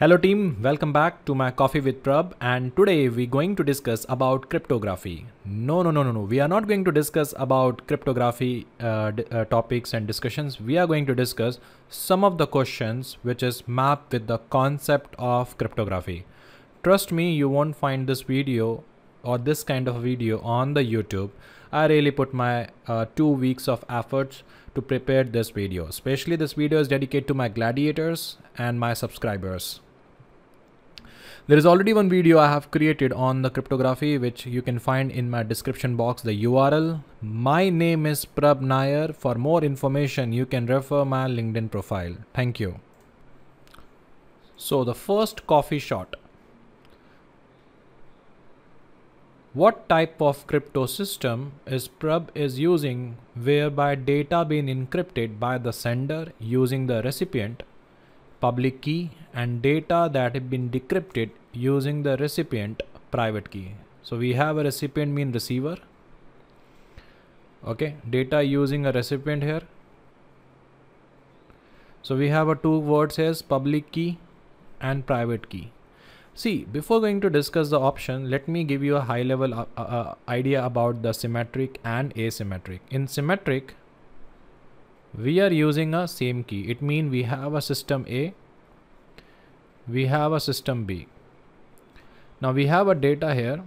Hello team, welcome back to my coffee with Prab and today we're going to discuss about cryptography. No, no, no, no, no. We are not going to discuss about cryptography uh, uh, topics and discussions. We are going to discuss some of the questions which is mapped with the concept of cryptography. Trust me, you won't find this video or this kind of video on the YouTube. I really put my uh, two weeks of efforts to prepare this video. Especially this video is dedicated to my gladiators and my subscribers. There is already one video I have created on the cryptography which you can find in my description box the URL. My name is Prab Nair. For more information you can refer my LinkedIn profile. Thank you. So the first coffee shot. What type of crypto system is Prab is using whereby data being encrypted by the sender using the recipient public key and data that have been decrypted using the recipient private key. So we have a recipient mean receiver. Okay, data using a recipient here. So we have a two words as public key and private key. See, before going to discuss the option, let me give you a high level uh, uh, idea about the symmetric and asymmetric. In symmetric, we are using a same key it means we have a system A we have a system B now we have a data here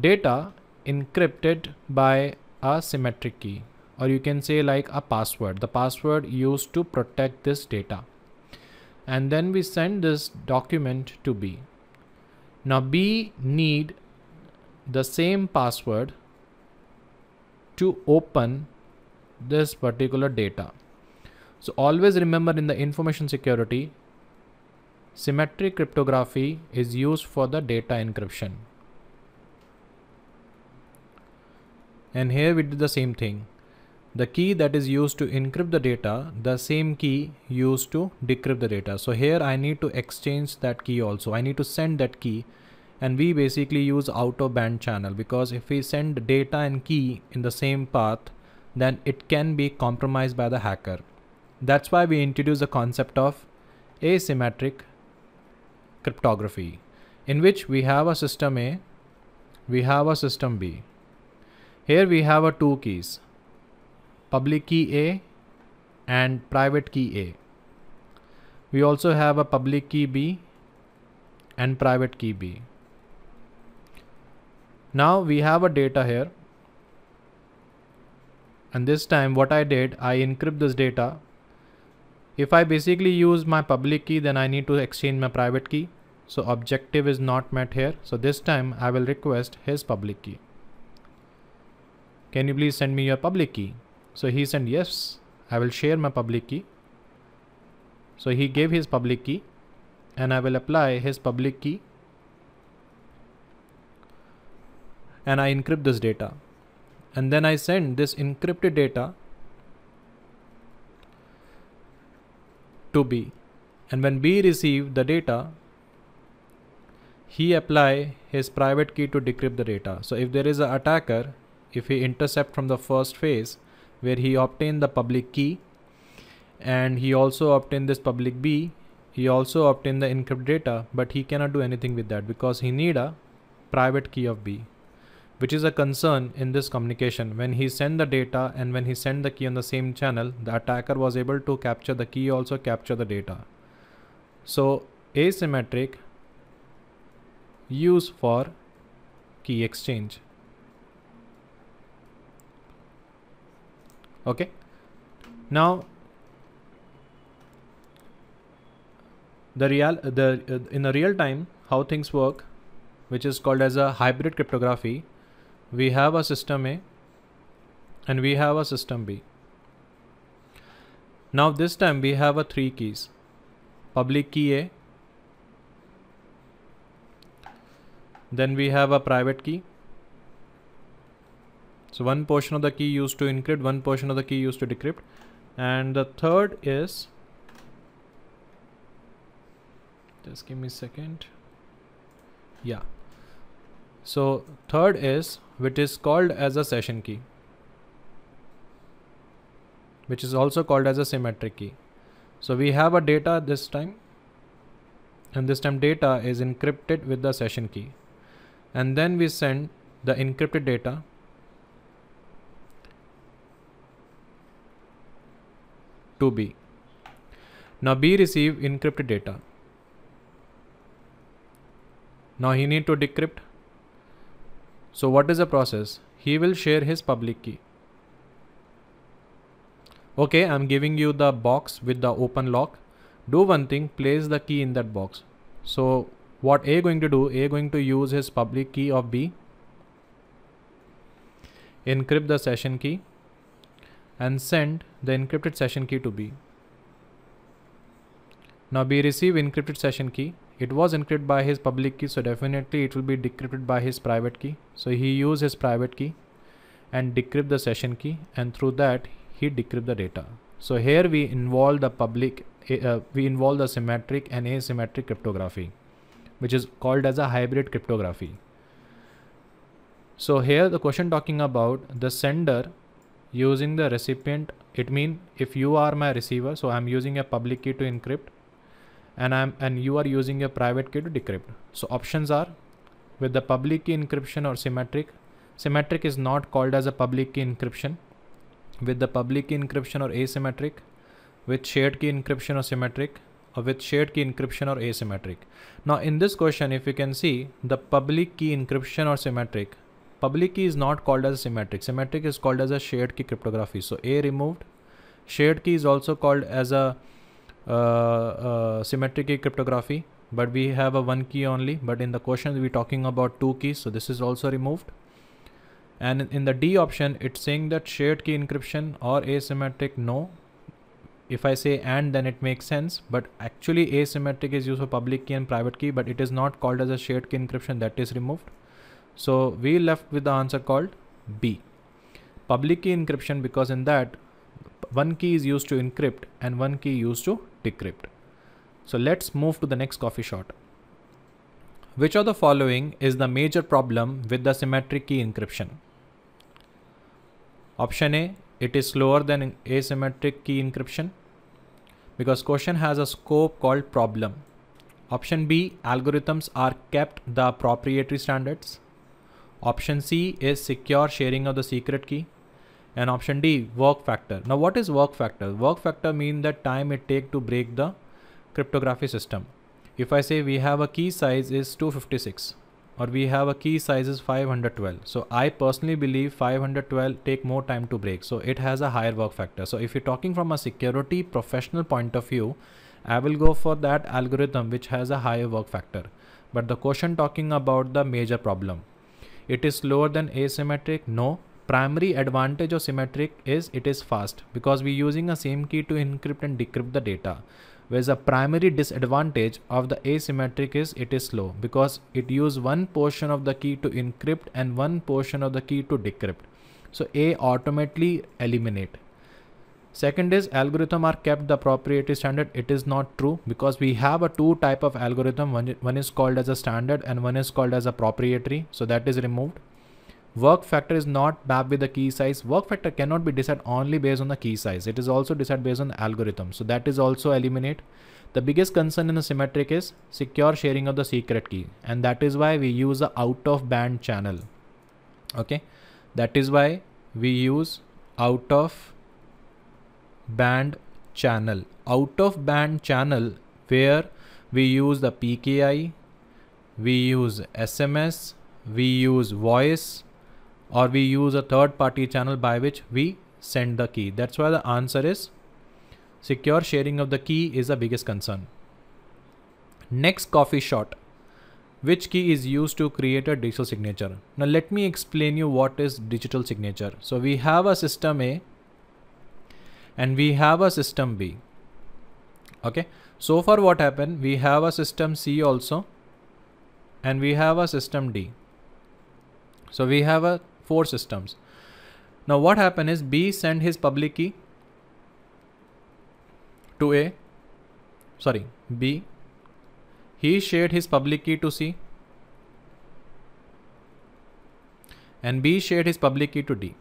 data encrypted by a symmetric key or you can say like a password the password used to protect this data and then we send this document to B now B need the same password to open this particular data. So always remember in the information security, symmetric cryptography is used for the data encryption. And here we did the same thing. The key that is used to encrypt the data, the same key used to decrypt the data. So here I need to exchange that key also. I need to send that key and we basically use out of band channel because if we send data and key in the same path, then it can be compromised by the hacker. That's why we introduce the concept of asymmetric cryptography in which we have a system A, we have a system B. Here we have a two keys, public key A and private key A. We also have a public key B and private key B. Now we have a data here and this time what I did I encrypt this data if I basically use my public key then I need to exchange my private key so objective is not met here so this time I will request his public key can you please send me your public key so he sent yes I will share my public key so he gave his public key and I will apply his public key and I encrypt this data and then I send this encrypted data to B and when B receive the data he apply his private key to decrypt the data so if there is an attacker if he intercept from the first phase where he obtain the public key and he also obtain this public B he also obtain the encrypted data but he cannot do anything with that because he need a private key of B which is a concern in this communication. When he sent the data and when he sent the key on the same channel, the attacker was able to capture the key, also capture the data. So asymmetric use for key exchange. Okay. Now the real the uh, in the real time how things work which is called as a hybrid cryptography we have a system A and we have a system B. Now this time we have a three keys, public key A, then we have a private key. So one portion of the key used to encrypt, one portion of the key used to decrypt. And the third is, just give me a second. Yeah, so third is which is called as a session key which is also called as a symmetric key. So we have a data this time and this time data is encrypted with the session key and then we send the encrypted data to B. Now B receive encrypted data. Now he need to decrypt so what is the process? He will share his public key. Okay, I'm giving you the box with the open lock. Do one thing, place the key in that box. So what A going to do? A going to use his public key of B. Encrypt the session key and send the encrypted session key to B. Now B receive encrypted session key it was encrypted by his public key, so definitely it will be decrypted by his private key. So he used his private key and decrypt the session key and through that he decrypt the data. So here we involve the public, eh, uh, we involve the symmetric and asymmetric cryptography, which is called as a hybrid cryptography. So here the question talking about the sender using the recipient, it mean if you are my receiver, so I'm using a public key to encrypt and I'm and you are using your private key to decrypt. So options are with the public key encryption or symmetric. Symmetric is not called as a public key encryption. With the public key encryption or asymmetric, with shared key encryption or symmetric, or with shared key encryption or asymmetric. Now in this question, if you can see the public key encryption or symmetric, public key is not called as symmetric. Symmetric is called as a shared key cryptography. So A removed. Shared key is also called as a uh, uh, symmetric cryptography but we have a one key only but in the question we're talking about two keys so this is also removed and in the D option it's saying that shared key encryption or asymmetric no if I say and then it makes sense but actually asymmetric is used for public key and private key but it is not called as a shared key encryption that is removed so we left with the answer called B public key encryption because in that one key is used to encrypt and one key used to decrypt. So let's move to the next coffee shot. Which of the following is the major problem with the symmetric key encryption? Option A, it is slower than asymmetric key encryption because question has a scope called problem. Option B, algorithms are kept the proprietary standards. Option C is secure sharing of the secret key and option D work factor. Now what is work factor? Work factor means that time it take to break the cryptography system. If I say we have a key size is 256 or we have a key size is 512. So I personally believe 512 take more time to break. So it has a higher work factor. So if you're talking from a security professional point of view, I will go for that algorithm which has a higher work factor. But the question talking about the major problem. It is slower than asymmetric? No primary advantage of symmetric is it is fast because we're using a same key to encrypt and decrypt the data whereas the primary disadvantage of the asymmetric is it is slow because it use one portion of the key to encrypt and one portion of the key to decrypt so a automatically eliminate second is algorithm are kept the proprietary standard it is not true because we have a two type of algorithm one, one is called as a standard and one is called as a proprietary so that is removed Work factor is not mapped with the key size. Work factor cannot be decided only based on the key size. It is also decided based on the algorithm. So that is also eliminate. The biggest concern in the symmetric is secure sharing of the secret key. And that is why we use the out of band channel. Okay. That is why we use out of band channel. Out of band channel where we use the PKI, we use SMS, we use voice, or we use a third party channel by which we send the key. That's why the answer is secure sharing of the key is the biggest concern. Next coffee shot, which key is used to create a digital signature. Now let me explain you what is digital signature. So we have a system A and we have a system B. Okay. So far what happened, we have a system C also and we have a system D. So we have a four systems. Now what happened is B sent his public key to A, sorry, B. He shared his public key to C. And B shared his public key to D.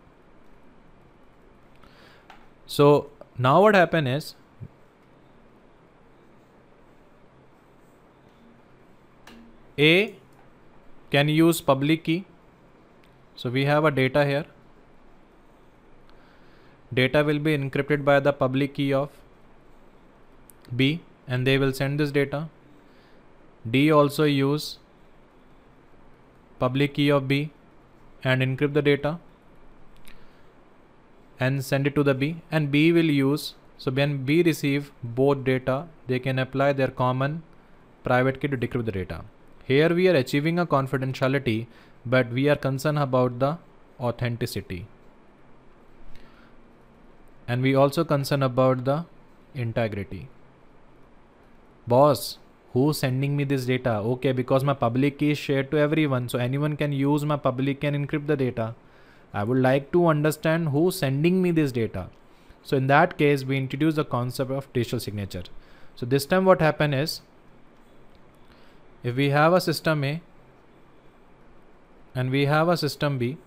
So now what happened is A can use public key so we have a data here. Data will be encrypted by the public key of B and they will send this data. D also use public key of B and encrypt the data and send it to the B and B will use so when B receive both data they can apply their common private key to decrypt the data. Here we are achieving a confidentiality but we are concerned about the authenticity and we also concerned about the integrity boss who's sending me this data okay because my public key is shared to everyone so anyone can use my public key and encrypt the data i would like to understand who's sending me this data so in that case we introduce the concept of digital signature so this time what happened is if we have a system a and we have a system B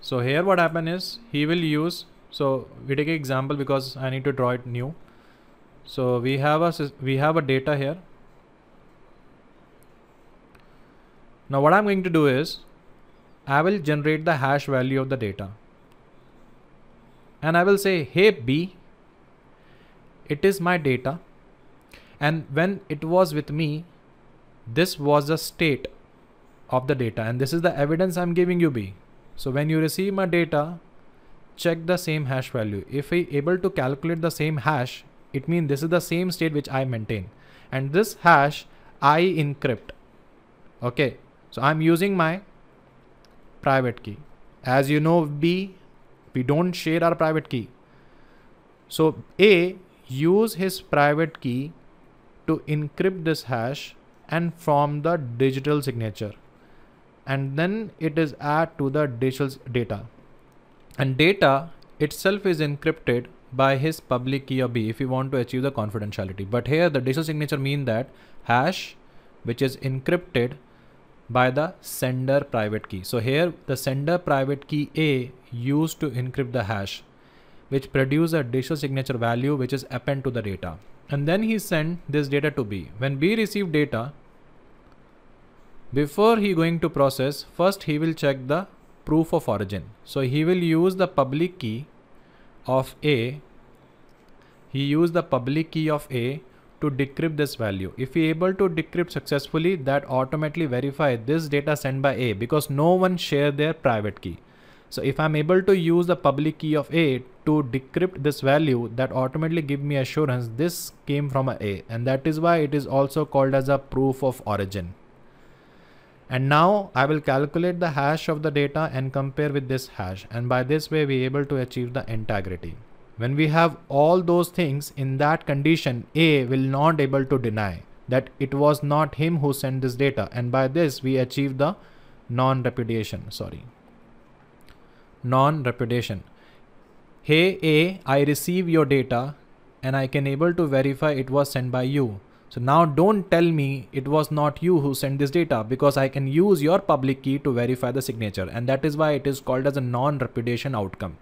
so here what happen is he will use so we take an example because I need to draw it new so we have a we have a data here now what I'm going to do is I will generate the hash value of the data and I will say hey B it is my data and when it was with me this was the state of the data and this is the evidence I'm giving you B so when you receive my data check the same hash value if I able to calculate the same hash it means this is the same state which I maintain and this hash I encrypt okay so I'm using my private key as you know B we don't share our private key so A use his private key to encrypt this hash and form the digital signature and then it is add to the digital data and data itself is encrypted by his public key or B if you want to achieve the confidentiality but here the digital signature mean that hash which is encrypted by the sender private key so here the sender private key A used to encrypt the hash which produce a digital signature value which is append to the data. And then he send this data to B. When B receive data, before he going to process, first he will check the proof of origin. So he will use the public key of A. He use the public key of A to decrypt this value. If he able to decrypt successfully, that automatically verify this data sent by A because no one share their private key. So if I'm able to use the public key of A to decrypt this value that automatically give me assurance this came from a A and that is why it is also called as a proof of origin. And now I will calculate the hash of the data and compare with this hash and by this way we able to achieve the integrity. When we have all those things in that condition A will not able to deny that it was not him who sent this data and by this we achieve the non-repudiation sorry non-repudiation. Hey A, I receive your data and I can able to verify it was sent by you. So now don't tell me it was not you who sent this data because I can use your public key to verify the signature and that is why it is called as a non-repudiation outcome.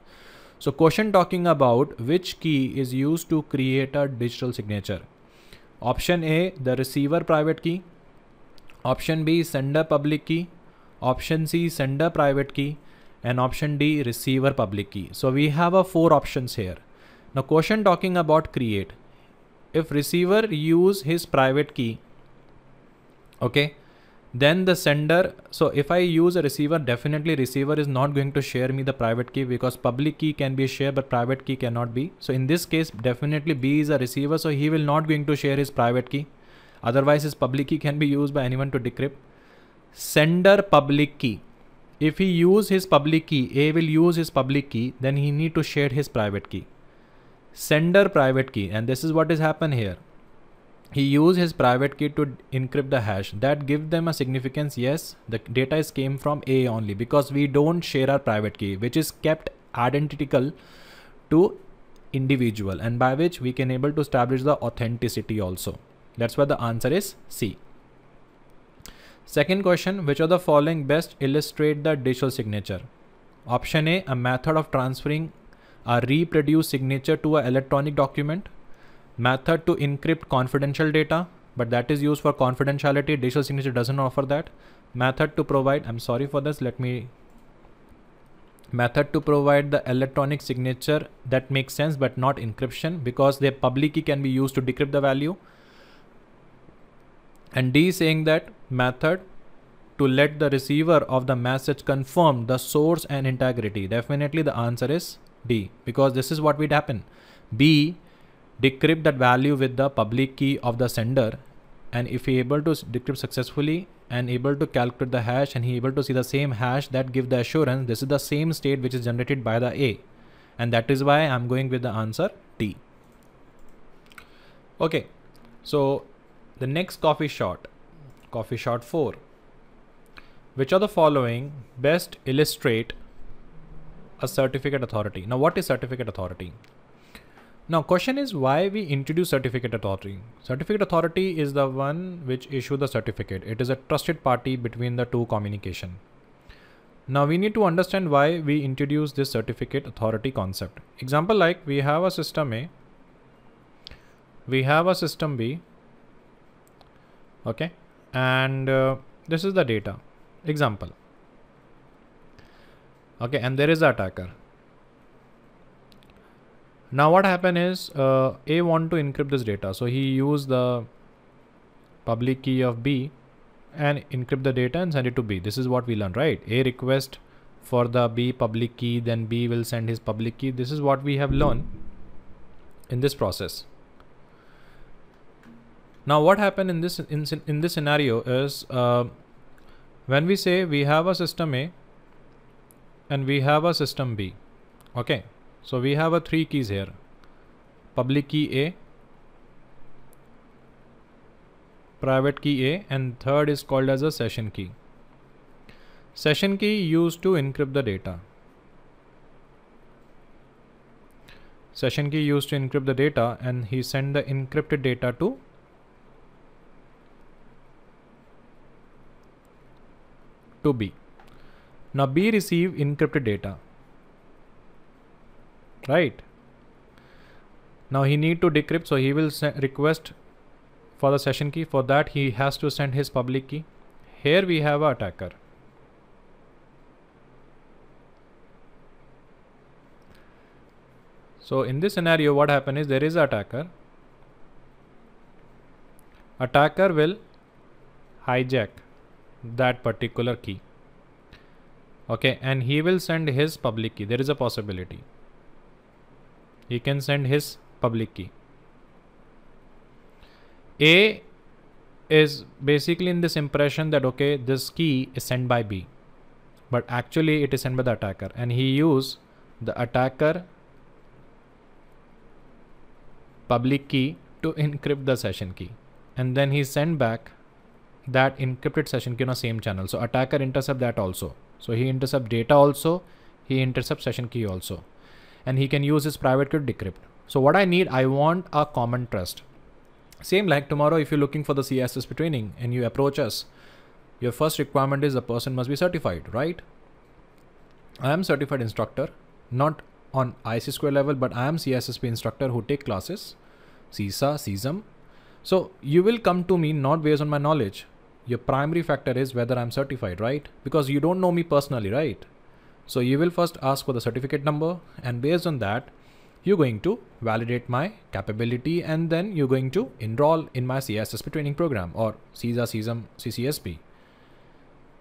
So question talking about which key is used to create a digital signature. Option A, the receiver private key. Option B, sender public key. Option C, sender private key and option D receiver public key. So we have a four options here. Now question talking about create. If receiver use his private key, okay, then the sender, so if I use a receiver, definitely receiver is not going to share me the private key because public key can be shared, but private key cannot be. So in this case, definitely B is a receiver. So he will not going to share his private key. Otherwise his public key can be used by anyone to decrypt. Sender public key if he use his public key, A will use his public key, then he need to share his private key. Sender private key, and this is what is happen here. He use his private key to encrypt the hash. That give them a significance. Yes, the data is came from A only because we don't share our private key, which is kept identical to individual and by which we can able to establish the authenticity also. That's why the answer is C. Second question, which of the following best illustrate the digital signature? Option A, a method of transferring a reproduced signature to an electronic document. Method to encrypt confidential data, but that is used for confidentiality. Digital signature doesn't offer that. Method to provide, I'm sorry for this, let me. Method to provide the electronic signature that makes sense, but not encryption because their public key can be used to decrypt the value. And D saying that method to let the receiver of the message confirm the source and integrity? Definitely the answer is D because this is what would happen. B decrypt that value with the public key of the sender and if he able to decrypt successfully and able to calculate the hash and he able to see the same hash that give the assurance this is the same state which is generated by the A and that is why I'm going with the answer D. Okay so the next coffee shot coffee shot 4 which are the following best illustrate a certificate authority now what is certificate authority now question is why we introduce certificate authority certificate authority is the one which issue the certificate it is a trusted party between the two communication now we need to understand why we introduce this certificate authority concept example like we have a system a we have a system b okay and uh, this is the data example okay and there is the attacker now what happened is uh, a want to encrypt this data so he used the public key of b and encrypt the data and send it to b this is what we learned right a request for the b public key then b will send his public key this is what we have learned in this process now what happened in this in, in this scenario is uh, when we say we have a system A and we have a system B. Okay, so we have a three keys here. Public key A, private key A and third is called as a session key. Session key used to encrypt the data. Session key used to encrypt the data and he sent the encrypted data to to B. Now B receive encrypted data. Right. Now he need to decrypt so he will request for the session key. For that he has to send his public key. Here we have a attacker. So in this scenario what happen is there is attacker. Attacker will hijack that particular key okay and he will send his public key there is a possibility he can send his public key a is basically in this impression that okay this key is sent by b but actually it is sent by the attacker and he use the attacker public key to encrypt the session key and then he send back that encrypted session key on same channel. So attacker intercept that also. So he intercept data also, he intercept session key also. And he can use his private key to decrypt. So what I need, I want a common trust. Same like tomorrow, if you're looking for the CSSP training and you approach us, your first requirement is the person must be certified, right? I am certified instructor, not on IC square level, but I am CSSP instructor who take classes, CISA, CISM. So you will come to me not based on my knowledge, your primary factor is whether I'm certified, right? Because you don't know me personally, right? So you will first ask for the certificate number and based on that, you're going to validate my capability and then you're going to enroll in my CSSP training program or CISA CISM CCSP.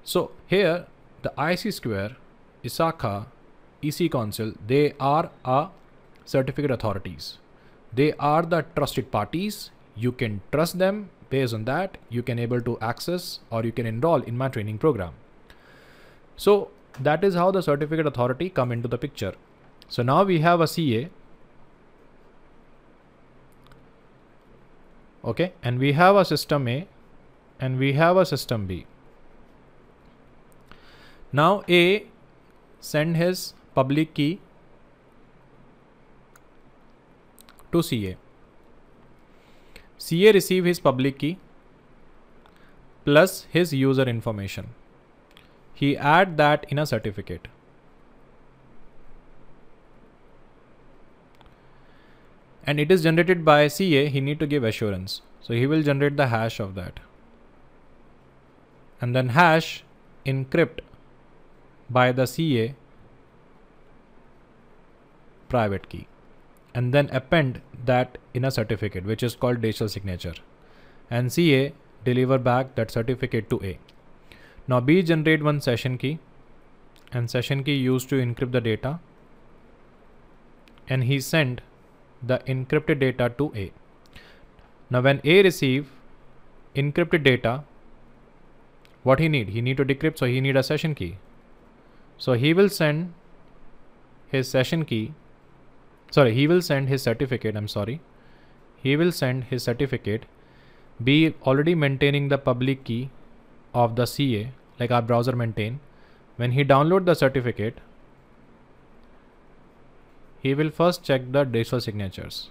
So here the IC Square, ISACA, EC Council, they are a certificate authorities. They are the trusted parties. You can trust them Based on that, you can able to access or you can enroll in my training program. So that is how the certificate authority come into the picture. So now we have a CA. Okay, and we have a system A and we have a system B. Now A send his public key to CA. CA receive his public key plus his user information. He add that in a certificate. And it is generated by CA, he need to give assurance. So he will generate the hash of that. And then hash encrypt by the CA private key and then append that in a certificate which is called digital signature and CA deliver back that certificate to A. Now B generate one session key and session key used to encrypt the data and he send the encrypted data to A. Now when A receive encrypted data what he need he need to decrypt so he need a session key so he will send his session key sorry he will send his certificate i'm sorry he will send his certificate be already maintaining the public key of the ca like our browser maintain when he download the certificate he will first check the digital signatures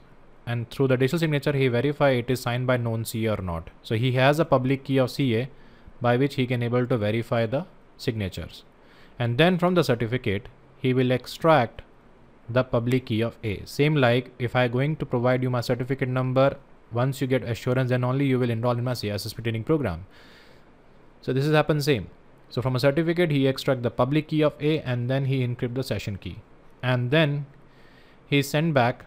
and through the digital signature he verify it is signed by known ca or not so he has a public key of ca by which he can able to verify the signatures and then from the certificate he will extract the public key of A. Same like if I going to provide you my certificate number, once you get assurance then only you will enroll in my CSSP training program. So this is happen same. So from a certificate he extract the public key of A and then he encrypt the session key. And then he send back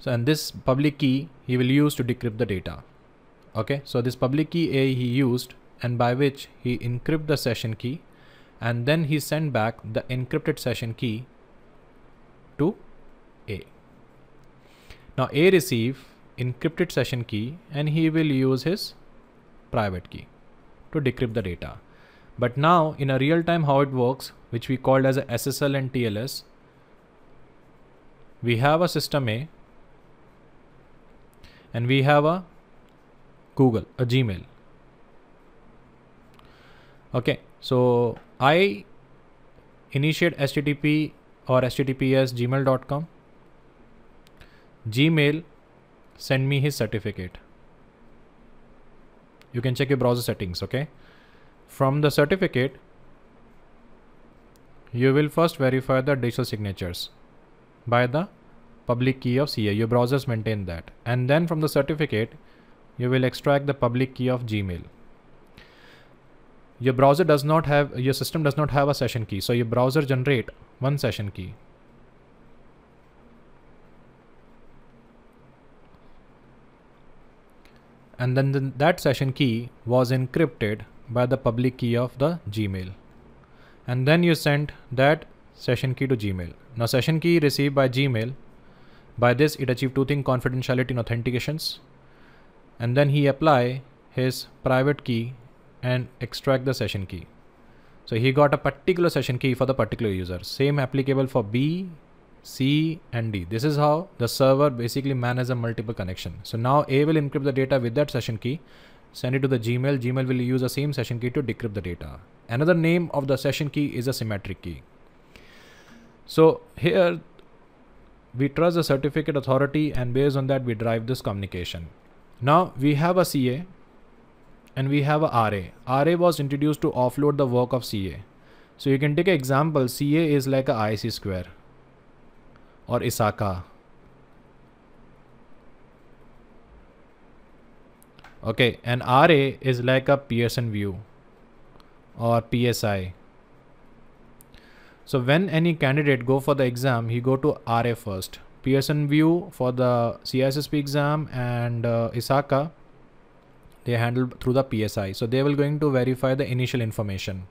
so and this public key he will use to decrypt the data. Okay, so this public key A he used and by which he encrypt the session key and then he send back the encrypted session key to A. Now A receive encrypted session key and he will use his private key to decrypt the data. But now in a real time how it works, which we called as a SSL and TLS, we have a system A and we have a Google, a Gmail. Okay, so I initiate HTTP or https gmail.com gmail send me his certificate you can check your browser settings okay from the certificate you will first verify the digital signatures by the public key of CA your browsers maintain that and then from the certificate you will extract the public key of Gmail your browser does not have your system does not have a session key so your browser generate one session key and then the, that session key was encrypted by the public key of the gmail and then you send that session key to gmail now session key received by gmail by this it achieved two things confidentiality and authentications and then he apply his private key and extract the session key. So he got a particular session key for the particular user. Same applicable for B, C and D. This is how the server basically manages a multiple connection. So now A will encrypt the data with that session key, send it to the Gmail. Gmail will use the same session key to decrypt the data. Another name of the session key is a symmetric key. So here we trust the certificate authority and based on that we drive this communication. Now we have a CA and we have a RA. RA was introduced to offload the work of CA. So you can take an example, CA is like a IC square or Isaka. Okay, and RA is like a Pearson view or PSI. So when any candidate go for the exam, he go to RA first. Pearson view for the CISSP exam and uh, Isaka they handled through the PSI. So they will going to verify the initial information.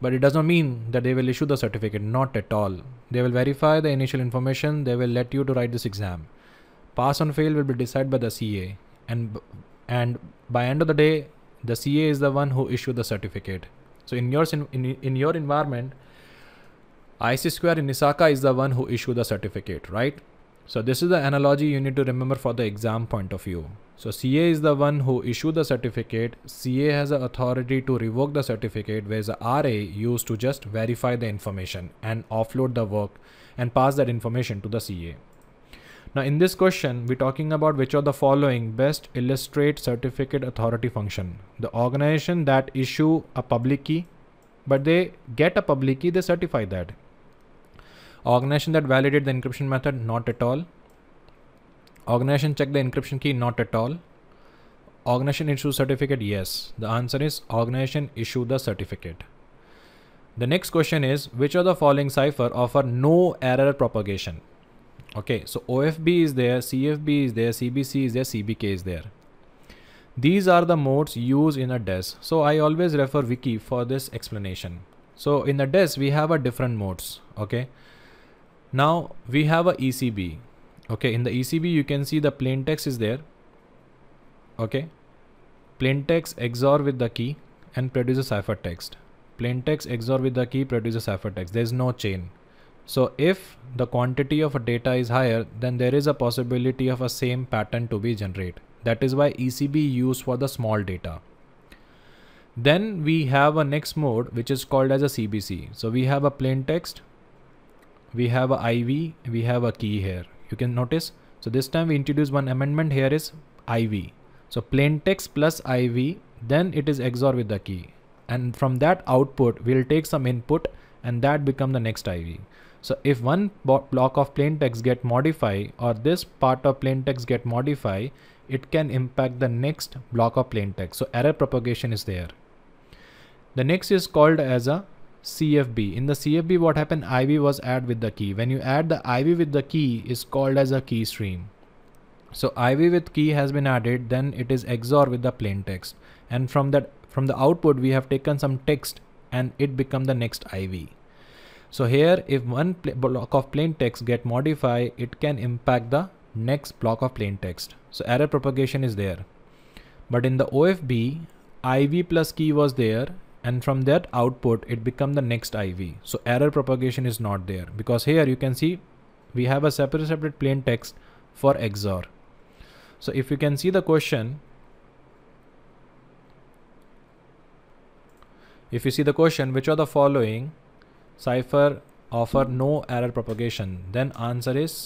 But it does not mean that they will issue the certificate, not at all. They will verify the initial information, they will let you to write this exam. Pass or fail will be decided by the CA and and by end of the day the CA is the one who issue the certificate. So in your in, in your environment IC square in Isaka is the one who issue the certificate, right? So this is the analogy you need to remember for the exam point of view. So CA is the one who issue the certificate. CA has the authority to revoke the certificate whereas the RA used to just verify the information and offload the work and pass that information to the CA. Now in this question, we're talking about which of the following best illustrate certificate authority function. The organization that issue a public key, but they get a public key, they certify that. Organization that validate the encryption method, not at all. Organization check the encryption key, not at all. Organization issue certificate, yes. The answer is organization issue the certificate. The next question is which of the following cipher offer no error propagation? Okay, so OFB is there, CFB is there, CBC is there, CBK is there. These are the modes used in a DES. So I always refer wiki for this explanation. So in the DES we have a different modes. Okay, now we have a ECB. Okay, in the ECB you can see the plain text is there. Okay, plain text XOR with the key and produce a ciphertext. Plain text XOR with the key produces ciphertext. There is no chain. So if the quantity of a data is higher, then there is a possibility of a same pattern to be generated. That is why ECB used for the small data. Then we have a next mode which is called as a CBC. So we have a plain text we have a IV, we have a key here. You can notice. So this time we introduce one amendment here is IV. So plain text plus IV, then it is XOR with the key. And from that output, we'll take some input and that become the next IV. So if one block of plain text get modify or this part of plain text get modify, it can impact the next block of plain text. So error propagation is there. The next is called as a CFB. In the CFB, what happened? IV was added with the key. When you add the IV with the key is called as a key stream. So IV with key has been added, then it is XOR with the plain text. And from that from the output, we have taken some text and it become the next IV. So here, if one block of plain text get modified, it can impact the next block of plain text. So error propagation is there. But in the OFB, IV plus key was there and from that output it become the next IV. So error propagation is not there because here you can see we have a separate separate plain text for XOR. So if you can see the question, if you see the question, which are the following cipher offer no error propagation, then answer is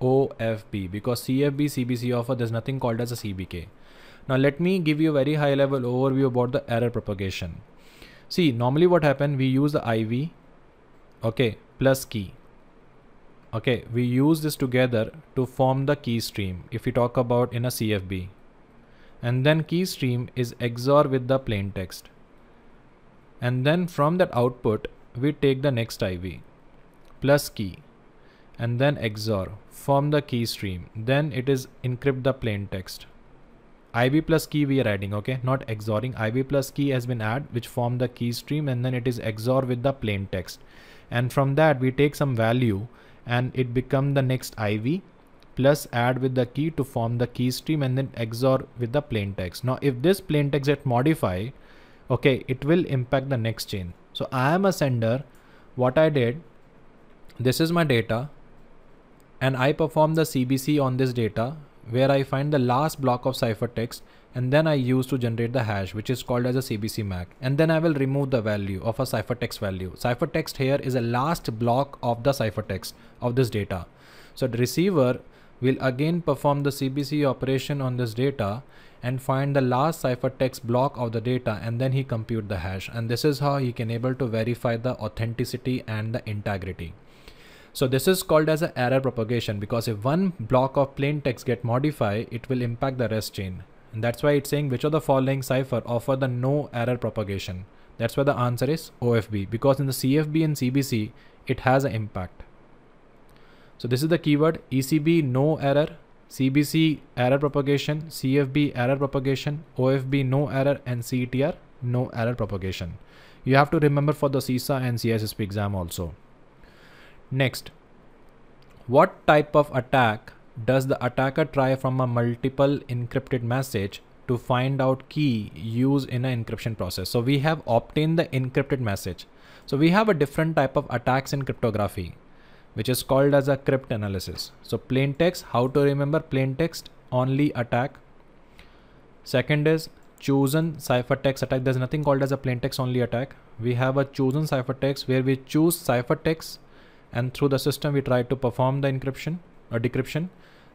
OFB because CFB, CBC offer, there's nothing called as a CBK. Now let me give you a very high level overview about the error propagation. See, normally what happen we use the IV, okay, plus key. Okay, we use this together to form the key stream if we talk about in a CFB. And then key stream is XOR with the plain text. And then from that output, we take the next IV plus key and then XOR form the key stream. Then it is encrypt the plain text. IB plus key we are adding, okay, not XORing. IB plus key has been added, which form the key stream and then it is XOR with the plain text. And from that we take some value and it become the next IV plus add with the key to form the key stream and then XOR with the plain text. Now if this plain text get modified, okay, it will impact the next chain. So I am a sender. What I did, this is my data and I perform the CBC on this data where I find the last block of ciphertext and then I use to generate the hash which is called as a CBC MAC and then I will remove the value of a ciphertext value. Ciphertext here is a last block of the ciphertext of this data. So the receiver will again perform the CBC operation on this data and find the last ciphertext block of the data and then he compute the hash and this is how he can able to verify the authenticity and the integrity. So this is called as an error propagation because if one block of plain text get modified, it will impact the rest chain. And that's why it's saying which of the following cipher offer the no error propagation. That's why the answer is OFB because in the CFB and CBC, it has an impact. So this is the keyword ECB no error, CBC error propagation, CFB error propagation, OFB no error and CTR no error propagation. You have to remember for the CISA and CSSP exam also. Next, what type of attack does the attacker try from a multiple encrypted message to find out key used in an encryption process? So we have obtained the encrypted message. So we have a different type of attacks in cryptography, which is called as a crypt analysis. So plain text, how to remember plain text only attack. Second is chosen ciphertext attack. There's nothing called as a plain text only attack. We have a chosen ciphertext where we choose ciphertext and through the system we try to perform the encryption or uh, decryption.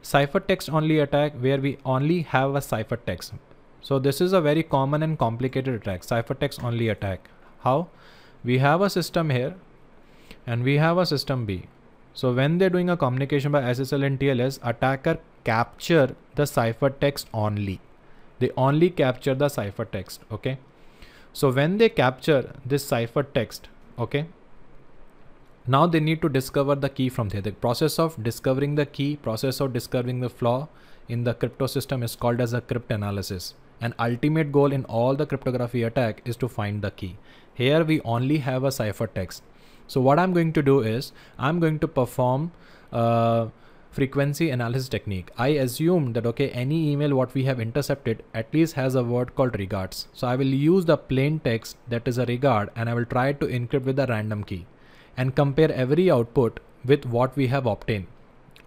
Ciphertext only attack where we only have a ciphertext. So this is a very common and complicated attack, ciphertext only attack. How? We have a system here and we have a system B. So when they're doing a communication by SSL and TLS, attacker capture the ciphertext only. They only capture the ciphertext, okay? So when they capture this ciphertext, okay, now they need to discover the key from there the process of discovering the key process of discovering the flaw in the crypto system is called as a cryptanalysis An ultimate goal in all the cryptography attack is to find the key here we only have a ciphertext so what i'm going to do is i'm going to perform a uh, frequency analysis technique. I assume that okay, any email what we have intercepted at least has a word called regards. So I will use the plain text that is a regard and I will try to encrypt with a random key and compare every output with what we have obtained.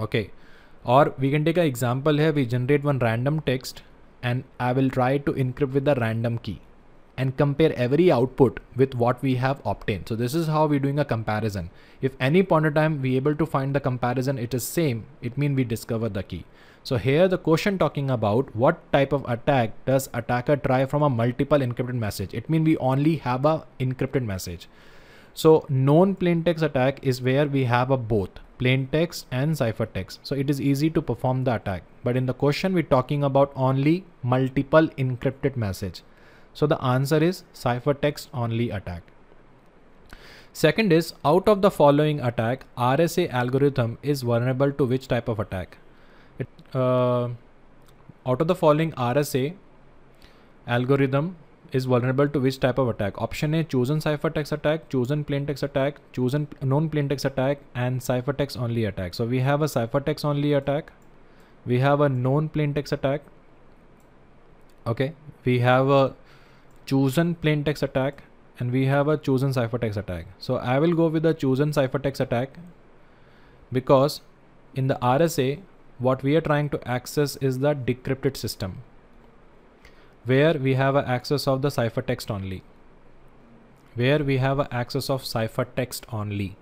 Okay. Or we can take an example here. We generate one random text and I will try to encrypt with the random key and compare every output with what we have obtained. So this is how we're doing a comparison. If any point of time we able to find the comparison, it is same, it means we discover the key. So here the question talking about what type of attack does attacker try from a multiple encrypted message. It means we only have a encrypted message. So known plaintext attack is where we have a both plaintext and ciphertext. So it is easy to perform the attack. But in the question, we're talking about only multiple encrypted message. So the answer is ciphertext only attack. Second is out of the following attack, RSA algorithm is vulnerable to which type of attack? It, uh, out of the following RSA algorithm is vulnerable to which type of attack? Option A chosen ciphertext attack, chosen plaintext attack, chosen known plaintext attack and ciphertext only attack. So we have a ciphertext only attack. We have a known plaintext attack. Okay, we have a chosen plaintext attack and we have a chosen ciphertext attack. So I will go with the chosen ciphertext attack because in the RSA what we are trying to access is the decrypted system where we have access of the ciphertext only where we have access of ciphertext only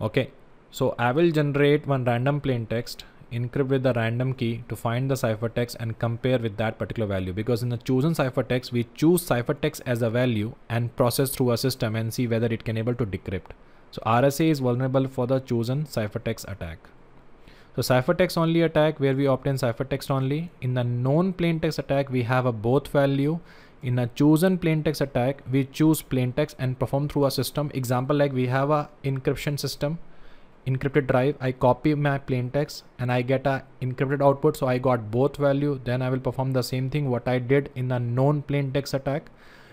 okay so i will generate one random plain text encrypt with the random key to find the ciphertext and compare with that particular value because in the chosen ciphertext we choose ciphertext as a value and process through a system and see whether it can able to decrypt so rsa is vulnerable for the chosen ciphertext attack so ciphertext only attack where we obtain ciphertext only. In the known plaintext attack, we have a both value. In a chosen plaintext attack, we choose plaintext and perform through a system. Example like we have a encryption system, encrypted drive. I copy my plaintext and I get a encrypted output. So I got both value. Then I will perform the same thing what I did in the known plaintext attack.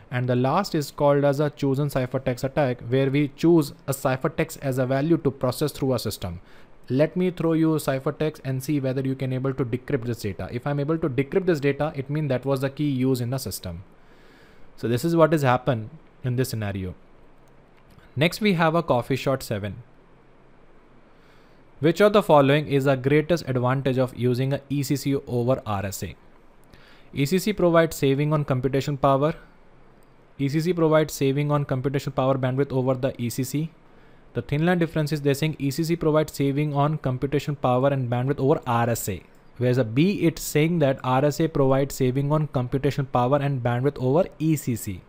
And the last is called as a chosen ciphertext attack where we choose a ciphertext as a value to process through a system let me throw you ciphertext and see whether you can able to decrypt this data. If I'm able to decrypt this data, it means that was the key used in the system. So this is what has happened in this scenario. Next we have a coffee shot 7. Which of the following is the greatest advantage of using a ECC over RSA? ECC provides saving on computation power. ECC provides saving on computation power bandwidth over the ECC the thin line difference is they're saying ECC provides saving on computation power and bandwidth over RSA. Whereas a B, it's saying that RSA provides saving on computation power and bandwidth over ECC.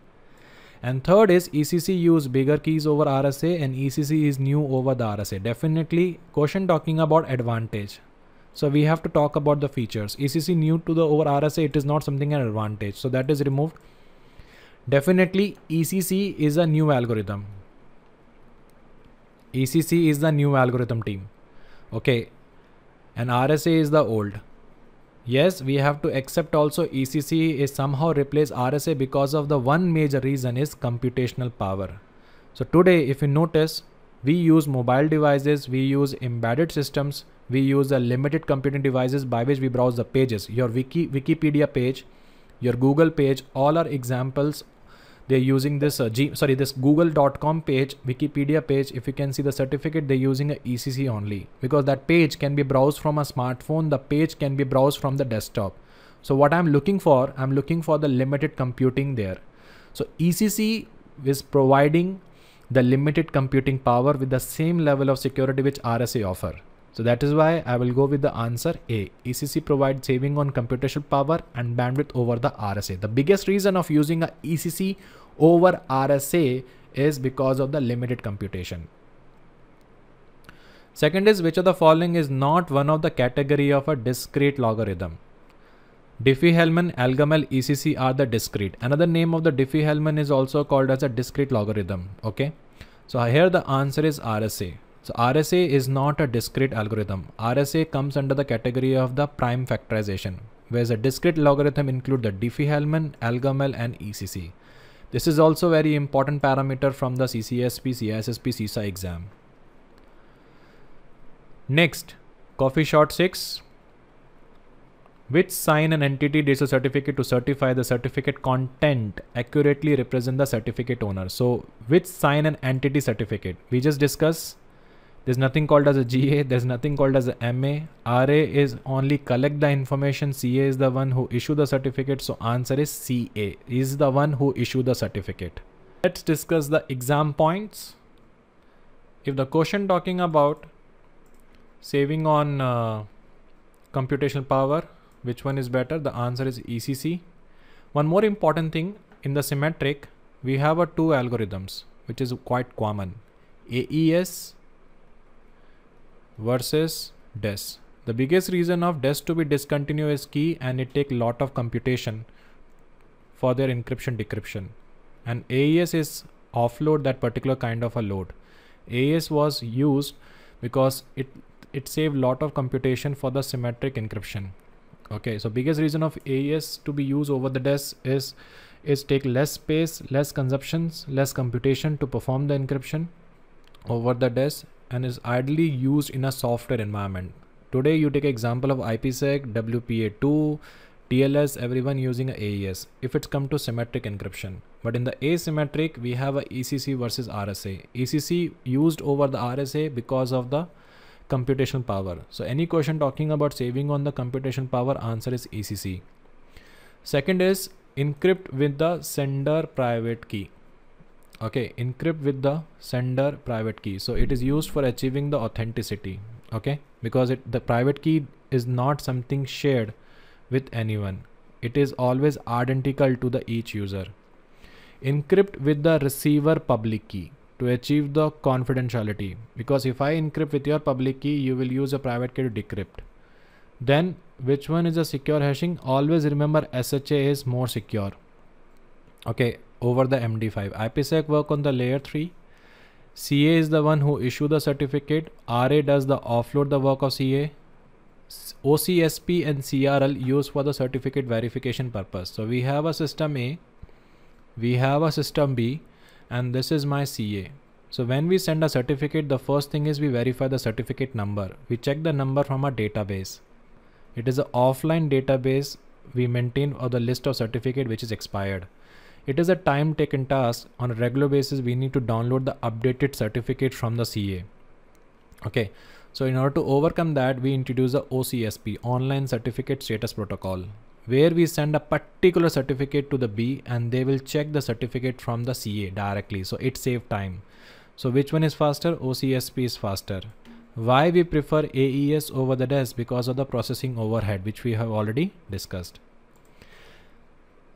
And third is ECC use bigger keys over RSA and ECC is new over the RSA. Definitely question talking about advantage. So we have to talk about the features. ECC new to the over RSA, it is not something an advantage. So that is removed. Definitely ECC is a new algorithm. ECC is the new algorithm team. Okay. And RSA is the old. Yes, we have to accept also ECC is somehow replace RSA because of the one major reason is computational power. So today, if you notice, we use mobile devices, we use embedded systems, we use the limited computing devices by which we browse the pages. Your Wiki, Wikipedia page, your Google page, all are examples they're using this uh, G, sorry this google.com page wikipedia page if you can see the certificate they're using a ecc only because that page can be browsed from a smartphone the page can be browsed from the desktop so what i'm looking for i'm looking for the limited computing there so ecc is providing the limited computing power with the same level of security which rsa offer so that is why I will go with the answer A. ECC provides saving on computational power and bandwidth over the RSA. The biggest reason of using a ECC over RSA is because of the limited computation. Second is which of the following is not one of the category of a discrete logarithm. Diffie-Hellman, Algamel, ECC are the discrete. Another name of the Diffie-Hellman is also called as a discrete logarithm. Okay. So here the answer is RSA. So RSA is not a discrete algorithm. RSA comes under the category of the prime factorization, whereas a discrete logarithm include the Diffie-Hellman, Algomel, and ECC. This is also very important parameter from the CCSP, CISSP, CISA exam. Next, coffee shot 6. Which sign an entity digital certificate to certify the certificate content accurately represent the certificate owner. So which sign an entity certificate? We just discussed there's nothing called as a GA. There's nothing called as a MA. RA is only collect the information. CA is the one who issue the certificate. So answer is CA is the one who issue the certificate. Let's discuss the exam points. If the question talking about saving on uh, computational power, which one is better? The answer is ECC. One more important thing in the symmetric, we have a two algorithms, which is quite common. AES versus des. The biggest reason of des to be discontinued is key and it take lot of computation for their encryption decryption. And AES is offload that particular kind of a load. AES was used because it it saved lot of computation for the symmetric encryption. Okay, so biggest reason of AES to be used over the des is is take less space, less consumptions, less computation to perform the encryption over the des and is idly used in a software environment. Today you take example of IPsec, WPA2, TLS, everyone using AES if it's come to symmetric encryption. But in the asymmetric, we have a ECC versus RSA. ECC used over the RSA because of the computational power. So any question talking about saving on the computation power answer is ECC. Second is encrypt with the sender private key okay encrypt with the sender private key so it is used for achieving the authenticity okay because it the private key is not something shared with anyone it is always identical to the each user encrypt with the receiver public key to achieve the confidentiality because if i encrypt with your public key you will use a private key to decrypt then which one is a secure hashing always remember sha is more secure okay over the MD5. IPsec work on the layer 3. CA is the one who issue the certificate. RA does the offload the work of CA. OCSP and CRL used for the certificate verification purpose. So we have a system A, we have a system B, and this is my CA. So when we send a certificate, the first thing is we verify the certificate number. We check the number from a database. It is an offline database we maintain or the list of certificate which is expired. It is a time taken task. On a regular basis, we need to download the updated certificate from the CA. Okay. So in order to overcome that, we introduce the OCSP, Online Certificate Status Protocol, where we send a particular certificate to the B and they will check the certificate from the CA directly. So it saves time. So which one is faster? OCSP is faster. Why we prefer AES over the DES because of the processing overhead, which we have already discussed.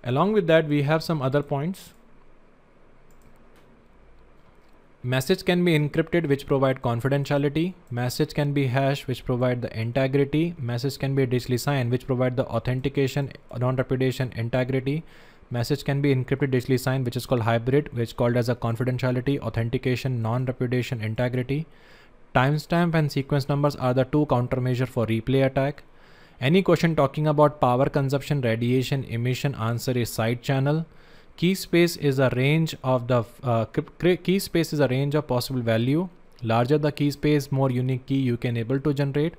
Along with that, we have some other points. Message can be encrypted, which provide confidentiality. Message can be hashed, which provide the integrity. Message can be digitally signed, which provide the authentication, non-repudiation, integrity. Message can be encrypted, digitally signed, which is called hybrid, which called as a confidentiality, authentication, non-repudiation, integrity. Timestamp and sequence numbers are the two countermeasure for replay attack. Any question talking about power consumption, radiation, emission, answer is side channel. Key space is a range of the uh, key space is a range of possible value. Larger the key space, more unique key you can able to generate.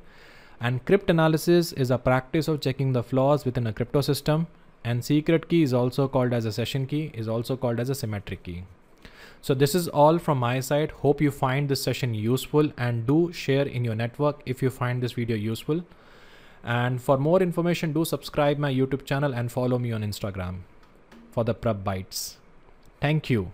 And crypt analysis is a practice of checking the flaws within a crypto system. And secret key is also called as a session key, is also called as a symmetric key. So this is all from my side. Hope you find this session useful and do share in your network if you find this video useful. And for more information, do subscribe my YouTube channel and follow me on Instagram for the prep bites. Thank you.